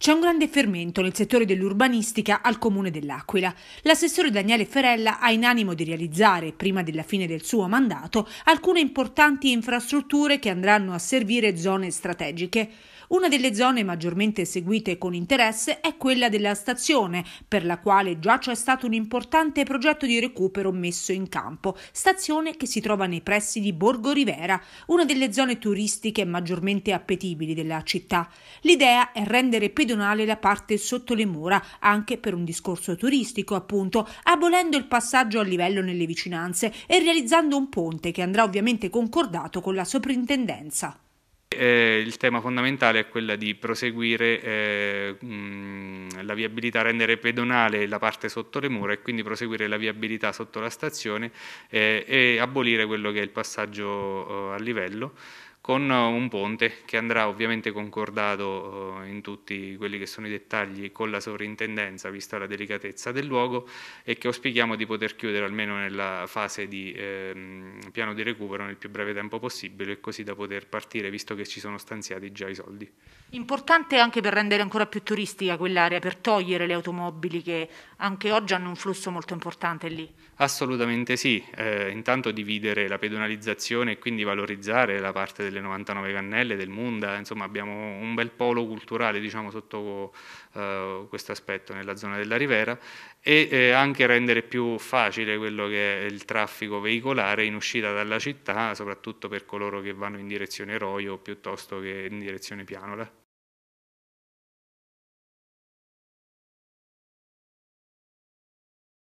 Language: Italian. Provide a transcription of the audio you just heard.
C'è un grande fermento nel settore dell'urbanistica al comune dell'Aquila. L'assessore Daniele Ferella ha in animo di realizzare, prima della fine del suo mandato, alcune importanti infrastrutture che andranno a servire zone strategiche. Una delle zone maggiormente seguite con interesse è quella della stazione, per la quale già c'è stato un importante progetto di recupero messo in campo, stazione che si trova nei pressi di Borgo Rivera, una delle zone turistiche maggiormente appetibili della città. L'idea è rendere pedonale meridionale la parte sotto le mura, anche per un discorso turistico, appunto, abolendo il passaggio a livello nelle vicinanze e realizzando un ponte che andrà ovviamente concordato con la soprintendenza. Eh, il tema fondamentale è quello di proseguire eh, mh, la viabilità, rendere pedonale la parte sotto le mura e quindi proseguire la viabilità sotto la stazione eh, e abolire quello che è il passaggio eh, a livello con eh, un ponte che andrà ovviamente concordato eh, in tutti quelli che sono i dettagli con la sovrintendenza, vista la delicatezza del luogo, e che auspichiamo di poter chiudere almeno nella fase di ehm, piano di recupero nel più breve tempo possibile, così da poter partire, visto che ci sono stanziati già i soldi. Importante anche per rendere ancora più turistica quell'area, per togliere le automobili che anche oggi hanno un flusso molto importante lì. Assolutamente sì, eh, intanto dividere la pedonalizzazione e quindi valorizzare la parte del delle 99 cannelle, del Munda, insomma abbiamo un bel polo culturale diciamo, sotto eh, questo aspetto nella zona della Rivera e eh, anche rendere più facile quello che è il traffico veicolare in uscita dalla città, soprattutto per coloro che vanno in direzione Roio piuttosto che in direzione Pianola.